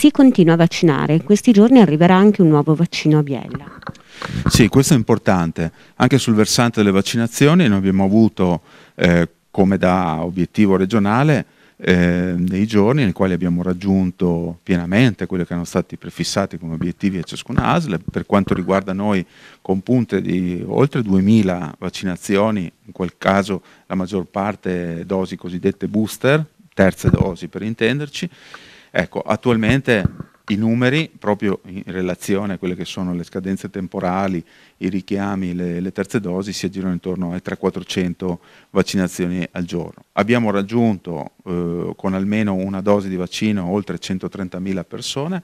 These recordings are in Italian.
si continua a vaccinare. In questi giorni arriverà anche un nuovo vaccino a Biella. Sì, questo è importante. Anche sul versante delle vaccinazioni noi abbiamo avuto, eh, come da obiettivo regionale, eh, dei giorni nei quali abbiamo raggiunto pienamente quelli che erano stati prefissati come obiettivi a ciascuna ASL, per quanto riguarda noi con punte di oltre 2000 vaccinazioni, in quel caso la maggior parte dosi cosiddette booster, terze dosi per intenderci, Ecco, attualmente i numeri, proprio in relazione a quelle che sono le scadenze temporali, i richiami, le, le terze dosi, si aggirano intorno ai 300-400 vaccinazioni al giorno. Abbiamo raggiunto eh, con almeno una dose di vaccino oltre 130.000 persone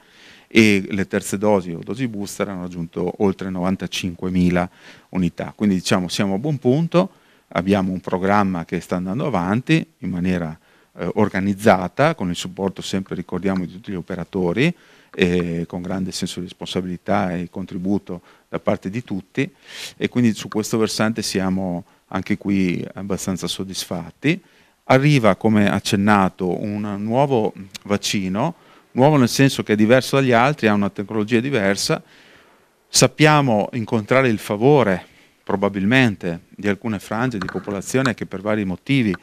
e le terze dosi o dosi booster hanno raggiunto oltre 95.000 unità. Quindi diciamo siamo a buon punto, abbiamo un programma che sta andando avanti in maniera eh, organizzata, con il supporto sempre, ricordiamo, di tutti gli operatori, eh, con grande senso di responsabilità e contributo da parte di tutti e quindi su questo versante siamo anche qui abbastanza soddisfatti. Arriva, come accennato, un nuovo vaccino, nuovo nel senso che è diverso dagli altri, ha una tecnologia diversa, sappiamo incontrare il favore probabilmente di alcune frange di popolazione che per vari motivi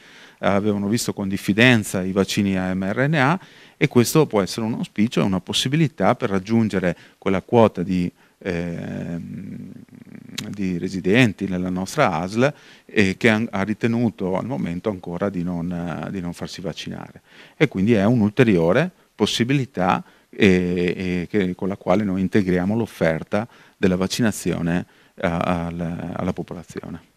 avevano visto con diffidenza i vaccini a mRNA e questo può essere un auspicio e una possibilità per raggiungere quella quota di, eh, di residenti nella nostra ASL eh, che ha ritenuto al momento ancora di non, di non farsi vaccinare. E quindi è un'ulteriore possibilità e, e che, con la quale noi integriamo l'offerta della vaccinazione eh, alla, alla popolazione.